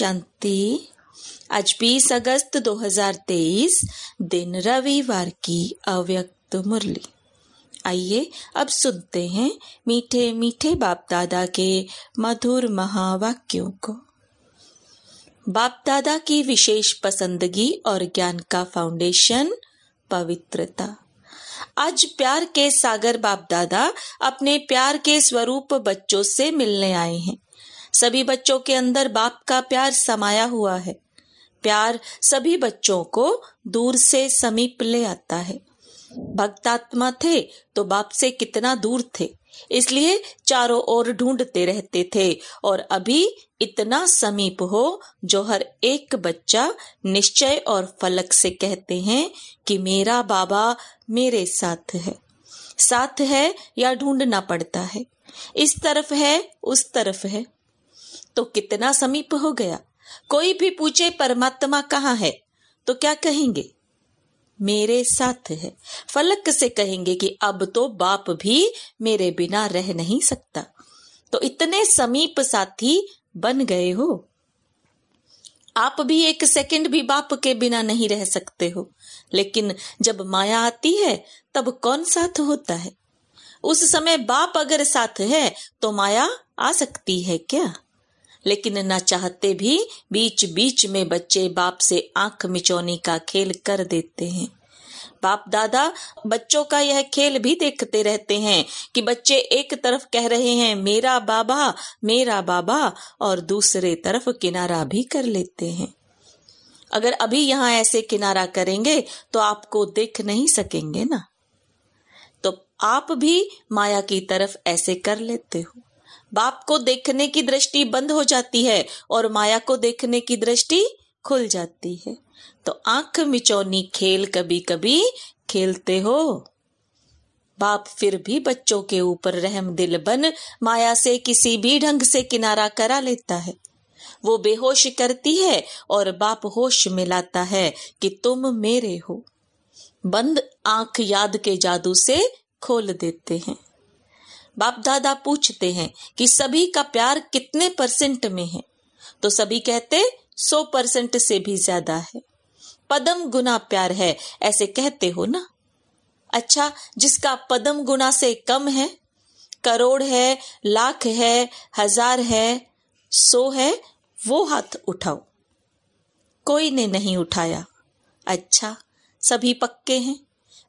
शांति आज 20 अगस्त 2023 दिन रविवार की अव्यक्त मुरली आइए अब सुनते हैं मीठे मीठे बाप दादा के मधुर महावाक्यों को बाप दादा की विशेष पसंदगी और ज्ञान का फाउंडेशन पवित्रता आज प्यार के सागर बाप दादा अपने प्यार के स्वरूप बच्चों से मिलने आए हैं सभी बच्चों के अंदर बाप का प्यार समाया हुआ है प्यार सभी बच्चों को दूर से समीप ले आता है भक्तात्मा थे तो बाप से कितना दूर थे इसलिए चारों ओर ढूंढते रहते थे और अभी इतना समीप हो जो हर एक बच्चा निश्चय और फलक से कहते हैं कि मेरा बाबा मेरे साथ है साथ है या ढूंढना पड़ता है इस तरफ है उस तरफ है तो कितना समीप हो गया कोई भी पूछे परमात्मा कहाँ है तो क्या कहेंगे मेरे साथ है फलक से कहेंगे कि अब तो बाप भी मेरे बिना रह नहीं सकता तो इतने समीप साथी बन गए हो आप भी एक सेकंड भी बाप के बिना नहीं रह सकते हो लेकिन जब माया आती है तब कौन साथ होता है उस समय बाप अगर साथ है तो माया आ सकती है क्या लेकिन न चाहते भी बीच बीच में बच्चे बाप से आंख मिचौनी का खेल कर देते हैं बाप दादा बच्चों का यह खेल भी देखते रहते हैं कि बच्चे एक तरफ कह रहे हैं मेरा बाबा मेरा बाबा और दूसरे तरफ किनारा भी कर लेते हैं अगर अभी यहाँ ऐसे किनारा करेंगे तो आपको देख नहीं सकेंगे ना तो आप भी माया की तरफ ऐसे कर लेते हो बाप को देखने की दृष्टि बंद हो जाती है और माया को देखने की दृष्टि खुल जाती है तो आंख मिचौनी खेल कभी कभी खेलते हो बाप फिर भी बच्चों के ऊपर रहम दिल बन माया से किसी भी ढंग से किनारा करा लेता है वो बेहोश करती है और बाप होश मिलाता है कि तुम मेरे हो बंद आंख याद के जादू से खोल देते हैं बाप दादा पूछते हैं कि सभी का प्यार कितने परसेंट में है तो सभी कहते सौ परसेंट से भी ज्यादा है पदम गुना प्यार है ऐसे कहते हो ना अच्छा जिसका पदम गुना से कम है करोड़ है लाख है हजार है सो है वो हाथ उठाओ कोई ने नहीं उठाया अच्छा सभी पक्के हैं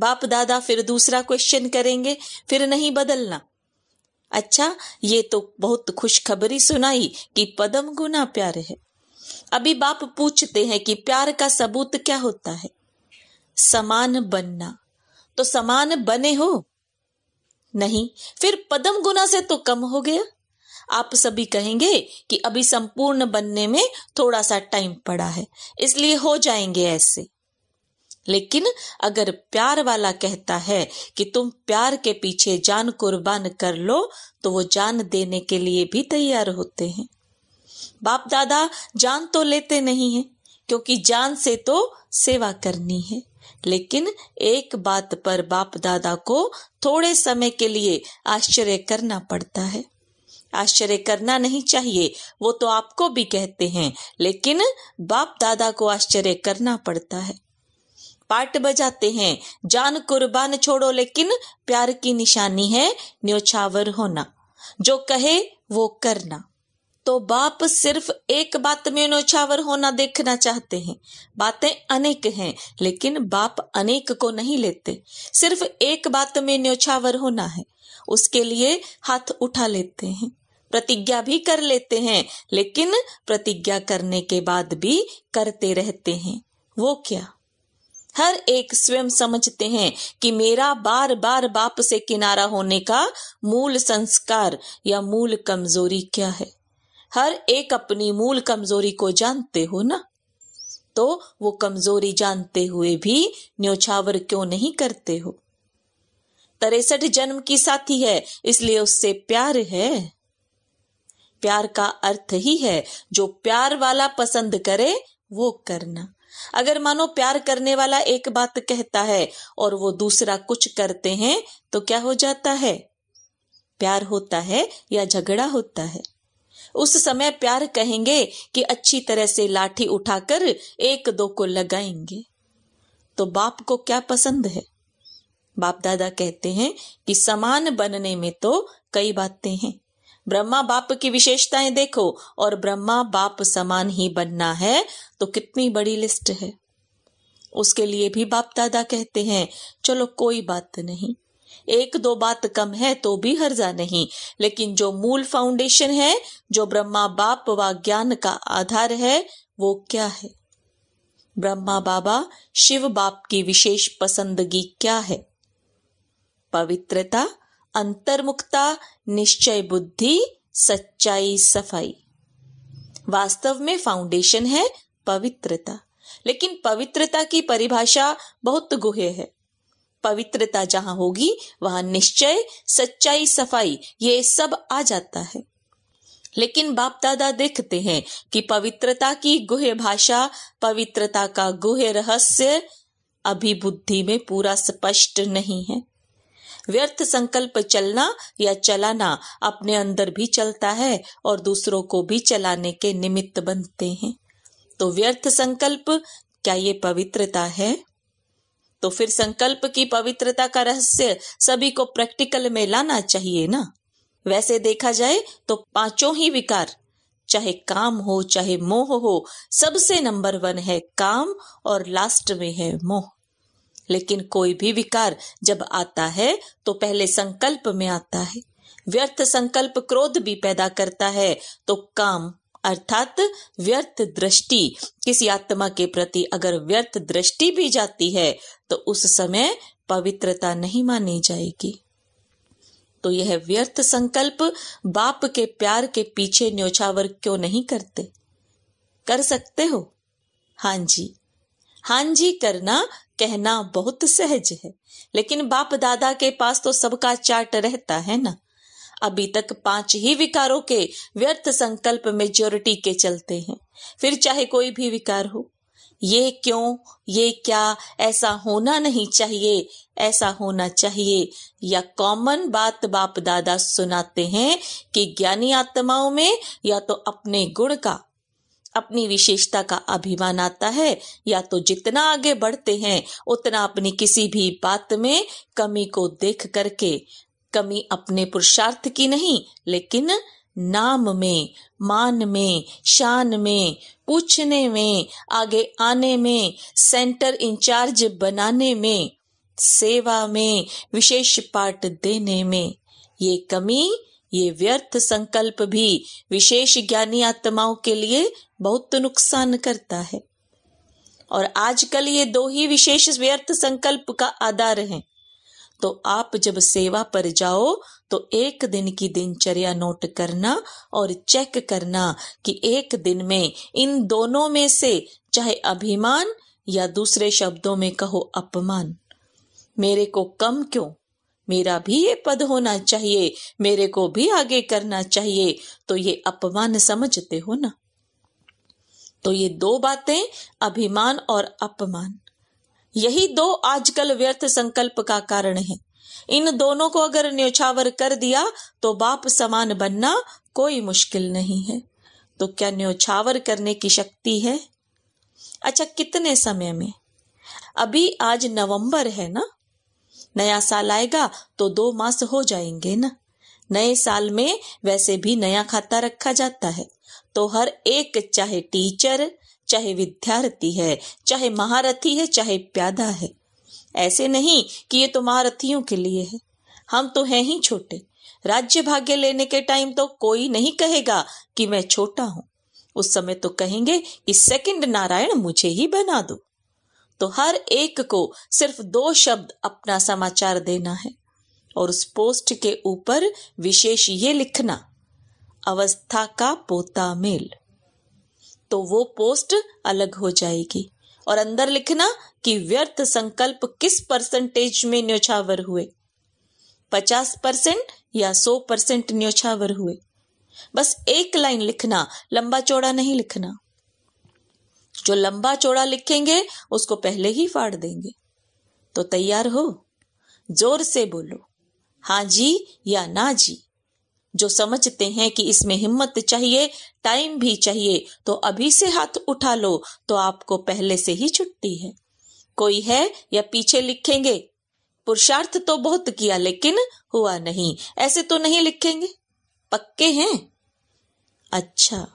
बाप दादा फिर दूसरा क्वेश्चन करेंगे फिर नहीं बदलना अच्छा ये तो बहुत खुशखबरी सुनाई कि पदम गुना प्यार है अभी बाप पूछते हैं कि प्यार का सबूत क्या होता है समान बनना तो समान बने हो नहीं फिर पदम गुना से तो कम हो गया आप सभी कहेंगे कि अभी संपूर्ण बनने में थोड़ा सा टाइम पड़ा है इसलिए हो जाएंगे ऐसे लेकिन अगर प्यार वाला कहता है कि तुम प्यार के पीछे जान कुर्बान कर लो तो वो जान देने के लिए भी तैयार होते हैं बाप दादा जान तो लेते नहीं है क्योंकि जान से तो सेवा करनी है लेकिन एक बात पर बाप दादा को थोड़े समय के लिए आश्चर्य करना पड़ता है आश्चर्य करना नहीं चाहिए वो तो आपको भी कहते हैं लेकिन बाप दादा को आश्चर्य करना पड़ता है पाठ बजाते हैं जान कुर्बान छोड़ो लेकिन प्यार की निशानी है न्योछावर होना जो कहे वो करना तो बाप सिर्फ एक बात में न्योछावर होना देखना चाहते हैं बातें अनेक हैं लेकिन बाप अनेक को नहीं लेते सिर्फ एक बात में न्योछावर होना है उसके लिए हाथ उठा लेते हैं प्रतिज्ञा भी कर लेते हैं लेकिन प्रतिज्ञा करने के बाद भी करते रहते हैं वो क्या हर एक स्वयं समझते हैं कि मेरा बार बार बाप से किनारा होने का मूल संस्कार या मूल कमजोरी क्या है हर एक अपनी मूल कमजोरी को जानते हो ना तो वो कमजोरी जानते हुए भी न्योछावर क्यों नहीं करते हो तरेसठ जन्म की साथी है इसलिए उससे प्यार है प्यार का अर्थ ही है जो प्यार वाला पसंद करे वो करना अगर मानो प्यार करने वाला एक बात कहता है और वो दूसरा कुछ करते हैं तो क्या हो जाता है प्यार होता है या झगड़ा होता है उस समय प्यार कहेंगे कि अच्छी तरह से लाठी उठाकर एक दो को लगाएंगे तो बाप को क्या पसंद है बाप दादा कहते हैं कि समान बनने में तो कई बातें हैं ब्रह्मा बाप की विशेषताएं देखो और ब्रह्मा बाप समान ही बनना है तो कितनी बड़ी लिस्ट है उसके लिए भी बाप दादा कहते हैं चलो कोई बात नहीं एक दो बात कम है तो भी हर्जा नहीं लेकिन जो मूल फाउंडेशन है जो ब्रह्मा बाप व ज्ञान का आधार है वो क्या है ब्रह्मा बाबा शिव बाप की विशेष पसंदगी क्या है पवित्रता अंतर्मुखता निश्चय बुद्धि सच्चाई सफाई वास्तव में फाउंडेशन है पवित्रता लेकिन पवित्रता की परिभाषा बहुत गुहे है पवित्रता जहां होगी वहां निश्चय सच्चाई सफाई ये सब आ जाता है लेकिन बाप दादा देखते हैं कि पवित्रता की गुहे भाषा पवित्रता का गुहे रहस्य अभी बुद्धि में पूरा स्पष्ट नहीं है व्यर्थ संकल्प चलना या चलाना अपने अंदर भी चलता है और दूसरों को भी चलाने के निमित्त बनते हैं तो व्यर्थ संकल्प क्या ये पवित्रता है तो फिर संकल्प की पवित्रता का रहस्य सभी को प्रैक्टिकल में लाना चाहिए ना वैसे देखा जाए तो पांचों ही विकार चाहे काम हो चाहे मोह हो सबसे नंबर वन है काम और लास्ट में है मोह लेकिन कोई भी विकार जब आता है तो पहले संकल्प में आता है व्यर्थ संकल्प क्रोध भी पैदा करता है तो काम अर्थात व्यर्थ दृष्टि किसी आत्मा के प्रति अगर व्यर्थ दृष्टि भी जाती है तो उस समय पवित्रता नहीं मानी जाएगी तो यह व्यर्थ संकल्प बाप के प्यार के पीछे न्योछावर क्यों नहीं करते कर सकते हो हां जी हां जी करना कहना बहुत सहज है लेकिन बाप दादा के पास तो सबका चार्ट रहता है ना अभी तक पांच ही विकारों के व्यर्थ संकल्प मेजोरिटी के चलते हैं फिर चाहे कोई भी विकार हो ये क्यों ये क्या ऐसा होना नहीं चाहिए ऐसा होना चाहिए या कॉमन बात बाप दादा सुनाते हैं कि ज्ञानी आत्माओं में या तो अपने गुण का अपनी विशेषता का अभिमान आता है या तो जितना आगे बढ़ते हैं उतना अपनी किसी भी बात में कमी को देख करके कमी अपने पुरुषार्थ की नहीं लेकिन नाम में मान में शान में पूछने में आगे आने में सेंटर इंचार्ज बनाने में सेवा में विशेष पाठ देने में ये कमी ये व्यर्थ संकल्प भी विशेष ज्ञानी आत्माओं के लिए बहुत नुकसान करता है और आजकल ये दो ही विशेष व्यर्थ संकल्प का आधार है तो आप जब सेवा पर जाओ तो एक दिन की दिनचर्या नोट करना और चेक करना कि एक दिन में इन दोनों में से चाहे अभिमान या दूसरे शब्दों में कहो अपमान मेरे को कम क्यों मेरा भी ये पद होना चाहिए मेरे को भी आगे करना चाहिए तो ये अपमान समझते हो ना तो ये दो बातें अभिमान और अपमान यही दो आजकल व्यर्थ संकल्प का कारण है इन दोनों को अगर न्योछावर कर दिया तो बाप समान बनना कोई मुश्किल नहीं है तो क्या न्योछावर करने की शक्ति है अच्छा कितने समय में अभी आज नवंबर है ना नया साल आएगा तो दो मास हो जाएंगे ना नए साल में वैसे भी नया खाता रखा जाता है तो हर एक चाहे टीचर चाहे विद्यार्थी है चाहे महारथी है चाहे प्यादा है ऐसे नहीं कि ये तो महारथियों के लिए है हम तो हैं ही छोटे राज्य भाग्य लेने के टाइम तो कोई नहीं कहेगा कि मैं छोटा हूं उस समय तो कहेंगे कि सेकंड नारायण मुझे ही बना दो तो हर एक को सिर्फ दो शब्द अपना समाचार देना है और उस पोस्ट के ऊपर विशेष ये लिखना अवस्था का पोता मेल तो वो पोस्ट अलग हो जाएगी और अंदर लिखना कि व्यर्थ संकल्प किस परसेंटेज में न्योछावर हुए पचास परसेंट या सौ परसेंट न्योछावर हुए बस एक लाइन लिखना लंबा चौड़ा नहीं लिखना जो लंबा चौड़ा लिखेंगे उसको पहले ही फाड़ देंगे तो तैयार हो जोर से बोलो हाँ जी या ना जी जो समझते हैं कि इसमें हिम्मत चाहिए टाइम भी चाहिए तो अभी से हाथ उठा लो तो आपको पहले से ही छुट्टी है कोई है या पीछे लिखेंगे पुरुषार्थ तो बहुत किया लेकिन हुआ नहीं ऐसे तो नहीं लिखेंगे पक्के हैं अच्छा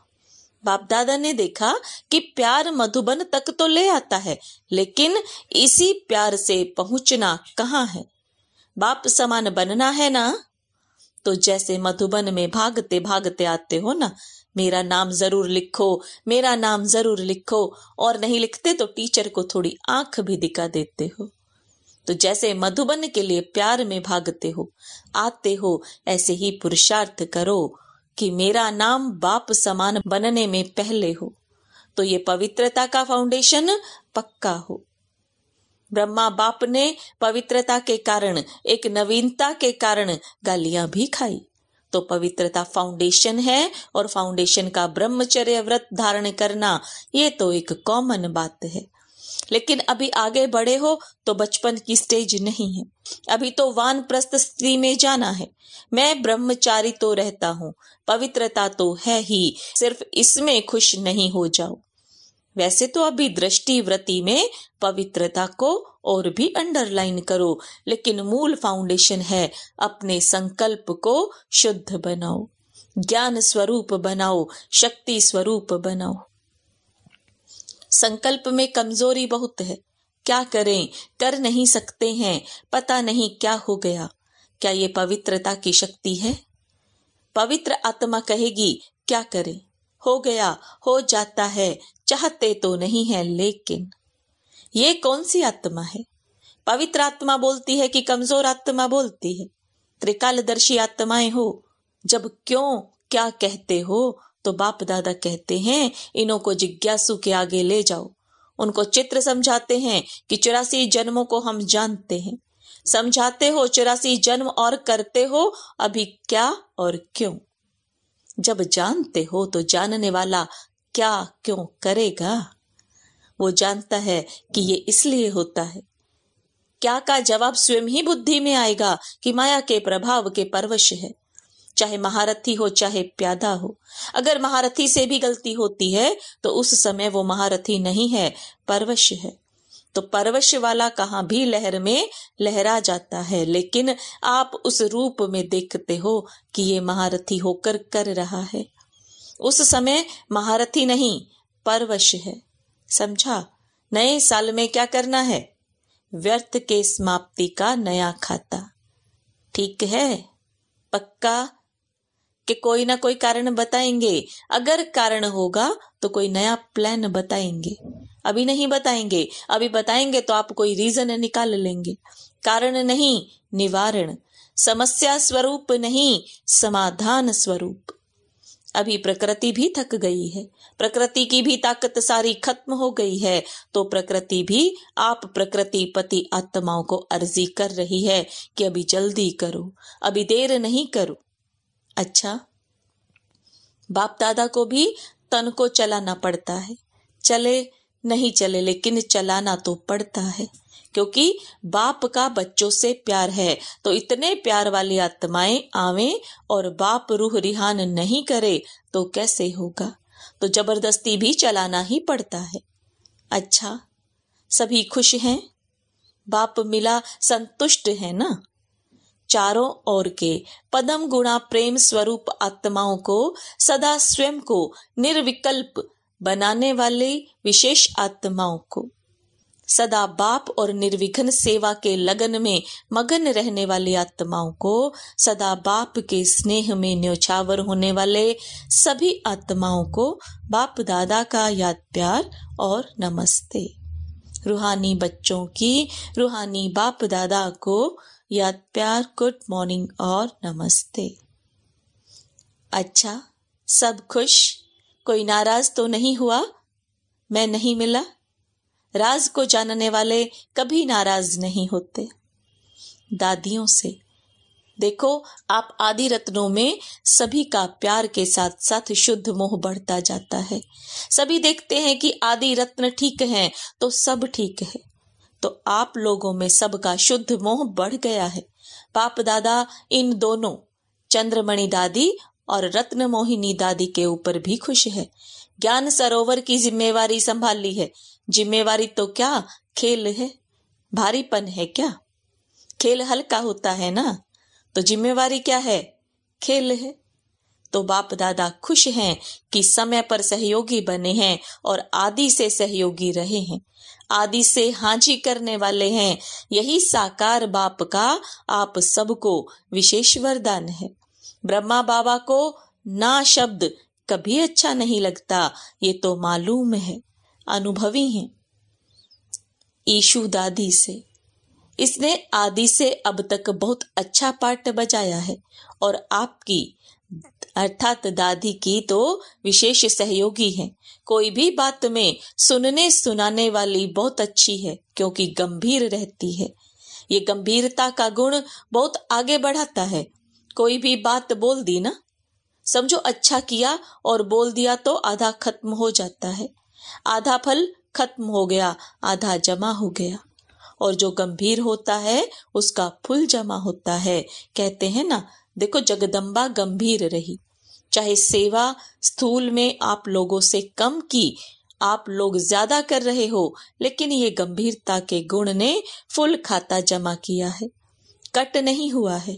बाप दादा ने देखा कि प्यार मधुबन तक तो ले आता है लेकिन इसी प्यार से पहुंचना कहाँ है बाप समान बनना है ना तो जैसे मधुबन में भागते भागते आते हो ना मेरा नाम जरूर लिखो मेरा नाम जरूर लिखो और नहीं लिखते तो टीचर को थोड़ी आंख भी दिखा देते हो तो जैसे मधुबन के लिए प्यार में भागते हो आते हो ऐसे ही पुरुषार्थ करो कि मेरा नाम बाप समान बनने में पहले हो तो ये पवित्रता का फाउंडेशन पक्का हो ब्रह्मा बाप ने पवित्रता के कारण एक नवीनता के कारण गालियां भी खाई तो पवित्रता फाउंडेशन है और फाउंडेशन का ब्रह्मचर्य व्रत धारण करना ये तो एक कॉमन बात है लेकिन अभी आगे बढ़े हो तो बचपन की स्टेज नहीं है अभी तो वान प्रस्त स्त्री में जाना है मैं ब्रह्मचारी तो रहता हूँ पवित्रता तो है ही सिर्फ इसमें खुश नहीं हो जाओ वैसे तो अभी दृष्टि व्रति में पवित्रता को और भी अंडरलाइन करो लेकिन मूल फाउंडेशन है अपने संकल्प को शुद्ध बनाओ ज्ञान स्वरूप बनाओ शक्ति स्वरूप बनाओ संकल्प में कमजोरी बहुत है क्या करें कर नहीं सकते हैं पता नहीं क्या हो गया क्या ये पवित्रता की शक्ति है पवित्र आत्मा कहेगी क्या करें हो गया हो जाता है चाहते तो नहीं है लेकिन ये कौन सी आत्मा है पवित्र आत्मा बोलती है कि कमजोर आत्मा बोलती है त्रिकालदर्शी आत्माएं हो जब क्यों क्या कहते हो तो बाप दादा कहते हैं इनों को जिज्ञासु के आगे ले जाओ उनको चित्र समझाते हैं कि चौरासी जन्मों को हम जानते हैं समझाते हो चौरासी जन्म और करते हो अभी क्या और क्यों जब जानते हो तो जानने वाला क्या क्यों करेगा वो जानता है कि ये इसलिए होता है क्या का जवाब स्वयं ही बुद्धि में आएगा कि माया के प्रभाव के परवश है चाहे महारथी हो चाहे प्यादा हो अगर महारथी से भी गलती होती है तो उस समय वो महारथी नहीं है परवश है तो परवश वाला कहा भी लहर में लहरा जाता है लेकिन आप उस रूप में देखते हो कि ये महारथी होकर कर रहा है उस समय महारथी नहीं परवश है समझा नए साल में क्या करना है व्यर्थ के समाप्ति का नया खाता ठीक है पक्का कि कोई ना कोई कारण बताएंगे अगर कारण होगा तो कोई नया प्लान बताएंगे अभी नहीं बताएंगे अभी बताएंगे तो आप कोई रीजन निकाल लेंगे कारण नहीं निवारण समस्या स्वरूप नहीं समाधान स्वरूप अभी प्रकृति भी थक गई है प्रकृति की भी ताकत सारी खत्म हो गई है तो प्रकृति भी आप प्रकृति पति आत्माओं को अर्जी कर रही है कि अभी जल्दी करो अभी देर नहीं करो अच्छा बाप दादा को भी तन को चलाना पड़ता है चले नहीं चले लेकिन चलाना तो पड़ता है क्योंकि बाप का बच्चों से प्यार है तो इतने प्यार वाली आत्माएं आवे और बाप रूह रिहान नहीं करे तो कैसे होगा तो जबरदस्ती भी चलाना ही पड़ता है अच्छा सभी खुश हैं बाप मिला संतुष्ट है ना चारों ओर के पदम गुणा प्रेम स्वरूप आत्माओं को सदा स्वयं को निर्विकल्प बनाने वाले विशेष आत्माओं को सदा बाप और निर्विघ्न सेवा के लगन में मगन रहने वाली आत्माओं को सदा बाप के स्नेह में न्योछावर होने वाले सभी आत्माओं को बाप दादा का याद प्यार और नमस्ते रूहानी बच्चों की रूहानी बाप दादा को या प्यार गुड मॉर्निंग और नमस्ते अच्छा सब खुश कोई नाराज तो नहीं हुआ मैं नहीं मिला राज को जानने वाले कभी नाराज नहीं होते दादियों से देखो आप आदि रत्नों में सभी का प्यार के साथ साथ शुद्ध मोह बढ़ता जाता है सभी देखते हैं कि आदि रत्न ठीक हैं तो सब ठीक है तो आप लोगों में सबका शुद्ध मोह बढ़ गया है पाप दादा इन दोनों चंद्रमणि दादी और रत्न मोहिनी दादी के ऊपर भी खुश है ज्ञान सरोवर की जिम्मेवारी संभाल ली है जिम्मेवारी तो क्या खेल है भारीपन है क्या खेल हल्का होता है ना तो जिम्मेवारी क्या है खेल है तो बाप दादा खुश हैं कि समय पर सहयोगी बने हैं और आदि से सहयोगी रहे हैं आदि से हाजी करने वाले हैं यही साकार बाप का आप सबको विशेष वरदान है ब्रह्मा बाबा को ना शब्द कभी अच्छा नहीं लगता ये तो मालूम है अनुभवी है ईशु दादी से इसने आदि से अब तक बहुत अच्छा पाठ बजाया है और आपकी अर्थात दादी की तो विशेष सहयोगी है कोई भी बात में सुनने सुनाने वाली बहुत अच्छी है क्योंकि गंभीर रहती है ये गंभीरता का गुण बहुत आगे बढ़ाता है कोई भी बात बोल दी ना समझो अच्छा किया और बोल दिया तो आधा खत्म हो जाता है आधा फल खत्म हो गया आधा जमा हो गया और जो गंभीर होता है उसका फुल जमा होता है कहते हैं ना देखो जगदम्बा गंभीर रही चाहे सेवा स्थूल में आप लोगों से कम की आप लोग ज्यादा कर रहे हो लेकिन ये गंभीरता के गुण ने फुल खाता जमा किया है कट नहीं हुआ है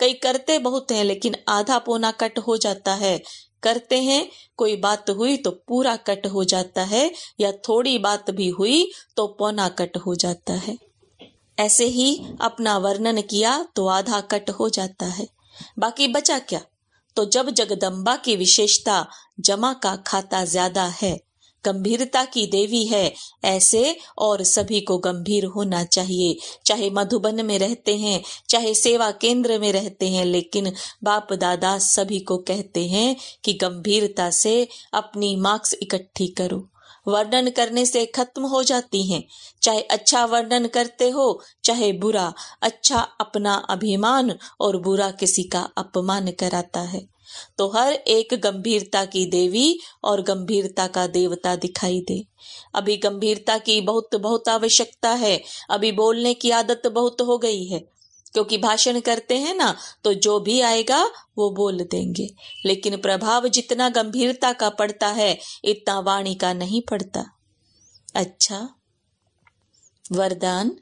कई करते बहुत हैं लेकिन आधा पोना कट हो जाता है करते हैं कोई बात हुई तो पूरा कट हो जाता है या थोड़ी बात भी हुई तो पौना कट हो जाता है ऐसे ही अपना वर्णन किया तो आधा कट हो जाता है बाकी बचा क्या तो जब जगदम्बा की विशेषता जमा का खाता ज्यादा है गंभीरता की देवी है ऐसे और सभी को गंभीर होना चाहिए चाहे मधुबन में रहते हैं चाहे सेवा केंद्र में रहते हैं लेकिन बाप दादा सभी को कहते हैं कि गंभीरता से अपनी मार्क्स इकट्ठी करो वर्णन करने से खत्म हो जाती हैं चाहे अच्छा वर्णन करते हो चाहे बुरा अच्छा अपना अभिमान और बुरा किसी का अपमान कराता है तो हर एक गंभीरता की देवी और गंभीरता का देवता दिखाई दे अभी गंभीरता की बहुत बहुत आवश्यकता है अभी बोलने की आदत बहुत हो गई है क्योंकि भाषण करते हैं ना तो जो भी आएगा वो बोल देंगे लेकिन प्रभाव जितना गंभीरता का पड़ता है इतना वाणी का नहीं पड़ता अच्छा वरदान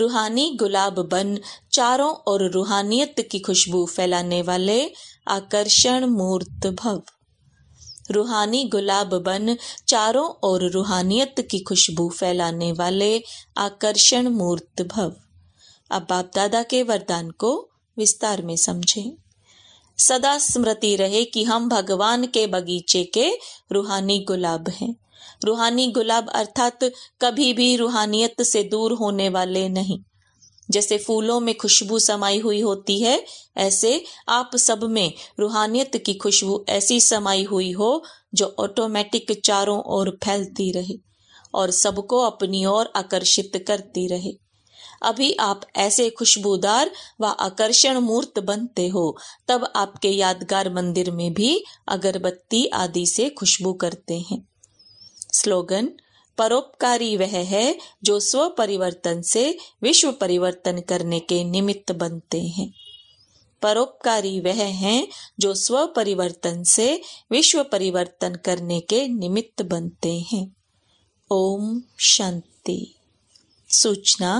रूहानी गुलाब बन चारों और रूहानियत की खुशबू फैलाने वाले आकर्षण मूर्त भव रूहानी गुलाब बन चारों और रूहानियत की खुशबू फैलाने वाले आकर्षण मूर्त भव अब बाप दादा के वरदान को विस्तार में समझें सदा स्मृति रहे कि हम भगवान के बगीचे के रूहानी गुलाब हैं रूहानी गुलाब अर्थात कभी भी रूहानियत से दूर होने वाले नहीं जैसे फूलों में खुशबू समाई हुई होती है ऐसे आप सब में रूहानियत की खुशबू ऐसी समाई हुई हो जो ऑटोमेटिक चारों ओर फैलती रहे और सबको अपनी ओर आकर्षित करती रहे अभी आप ऐसे खुशबूदार व आकर्षण मूर्त बनते हो तब आपके यादगार मंदिर में भी अगरबत्ती आदि से खुशबू करते हैं स्लोगन परोपकारी वह है जो स्व परिवर्तन से विश्व परिवर्तन करने के निमित्त बनते हैं परोपकारी वह हैं जो स्व परिवर्तन से विश्व परिवर्तन करने के निमित्त बनते हैं ओम शांति सूचना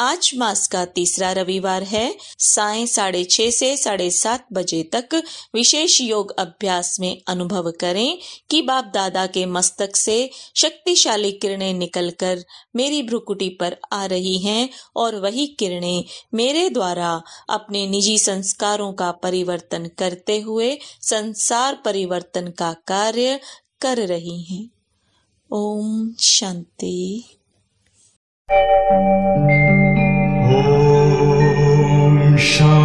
आज मास का तीसरा रविवार है साय साढ़े छह से साढ़े सात बजे तक विशेष योग अभ्यास में अनुभव करें कि बाप दादा के मस्तक से शक्तिशाली किरणें निकलकर मेरी भ्रुकुटी पर आ रही हैं और वही किरणें मेरे द्वारा अपने निजी संस्कारों का परिवर्तन करते हुए संसार परिवर्तन का कार्य कर रही हैं ओम शांति ॐ शा